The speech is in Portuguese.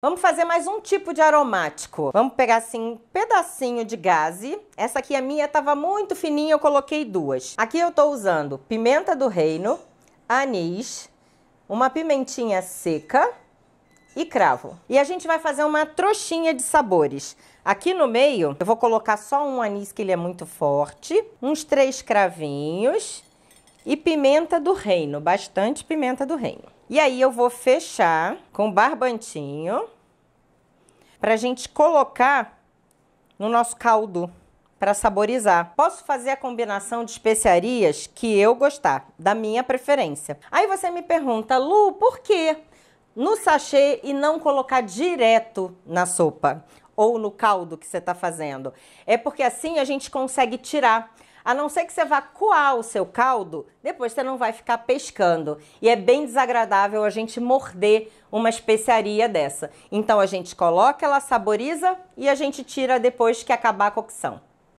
Vamos fazer mais um tipo de aromático. Vamos pegar assim um pedacinho de gaze. Essa aqui a minha estava muito fininha, eu coloquei duas. Aqui eu estou usando pimenta do reino, anis, uma pimentinha seca e cravo. E a gente vai fazer uma trouxinha de sabores. Aqui no meio eu vou colocar só um anis que ele é muito forte, uns três cravinhos e pimenta do reino, bastante pimenta do reino. E aí eu vou fechar com barbantinho para a gente colocar no nosso caldo para saborizar. Posso fazer a combinação de especiarias que eu gostar, da minha preferência. Aí você me pergunta, Lu, por que no sachê e não colocar direto na sopa ou no caldo que você está fazendo? É porque assim a gente consegue tirar a não ser que você vá coar o seu caldo, depois você não vai ficar pescando. E é bem desagradável a gente morder uma especiaria dessa. Então a gente coloca, ela saboriza e a gente tira depois que acabar a cocção.